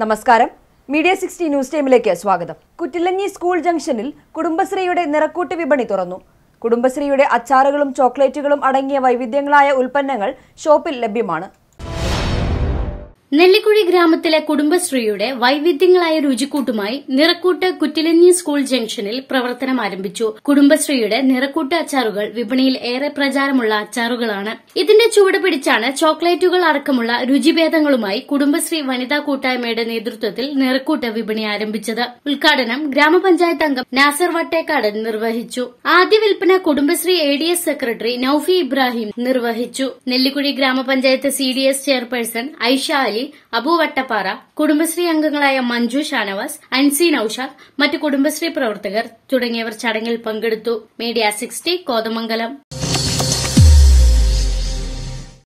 നമസ്കാരം media sixty news ടൈമിലേക്ക് സ്വാഗതം കുറ്റിലഞ്ഞി സ്കൂൾ ജംഗ്ഷനിൽ കുടുംബശ്രീയുടെ നിറക്കൂട്ട് വിപണി തുറന്നു കുടുംബശ്രീയുടെ അച്ചാറുകളും ചോക്ലേറ്റുകളും അടങ്ങിയ വൈവിധ്യങ്ങളായ ഉൽപ്പന്നങ്ങൾ ഷോപ്പിൽ ലഭ്യമാണ് നെല്ലിക്കുഴി ഗ്രാമത്തിലെ കുടുംബശ്രീയുടെ വൈവിധ്യങ്ങളായ രുചിക്കൂട്ടുമായി നിറക്കൂട്ട് കുറ്റിലഞ്ഞി സ്കൂൾ ജംഗ്ഷനിൽ പ്രവർത്തനം ആരംഭിച്ചു കുടുംബശ്രീയുടെ നിറക്കൂട്ട് അച്ചാറുകൾ വിപണിയിൽ ഏറെ പ്രചാരമുള്ള അച്ചാറുകളാണ് ഇതിന്റെ ചുവട് പിടിച്ചാണ് ചോക്ലേറ്റുകൾ അടക്കമുള്ള രുചിഭേദങ്ങളുമായി കുടുംബശ്രീ വനിതാ കൂട്ടായ്മയുടെ നേതൃത്വത്തിൽ നിറക്കൂട്ട് വിപണി ആരംഭിച്ചത് ഉദ്ഘാടനം ഗ്രാമപഞ്ചായത്ത് അംഗം നാസർ വട്ടേക്കാടൻ നിർവഹിച്ചു ആദ്യ വിൽപ്പന Kudumbashree A D S secretary Naufi Ibrahim നിർവഹിച്ചു Nellikuzhi grama panchayat C D S chairperson Aisha Ali Ali Abu Vattappara Kudumbashree അംഗങ്ങളായ മഞ്ജു ഷാനവാസ് അൻസി നൌഷാദ് മറ്റ് കുടുംബശ്രീ പ്രവർത്തകർ തുടങ്ങിയവർ ചടങ്ങിൽ പങ്കെടുത്തു മീഡിയ സിക്സ്റ്റി കോതമംഗലം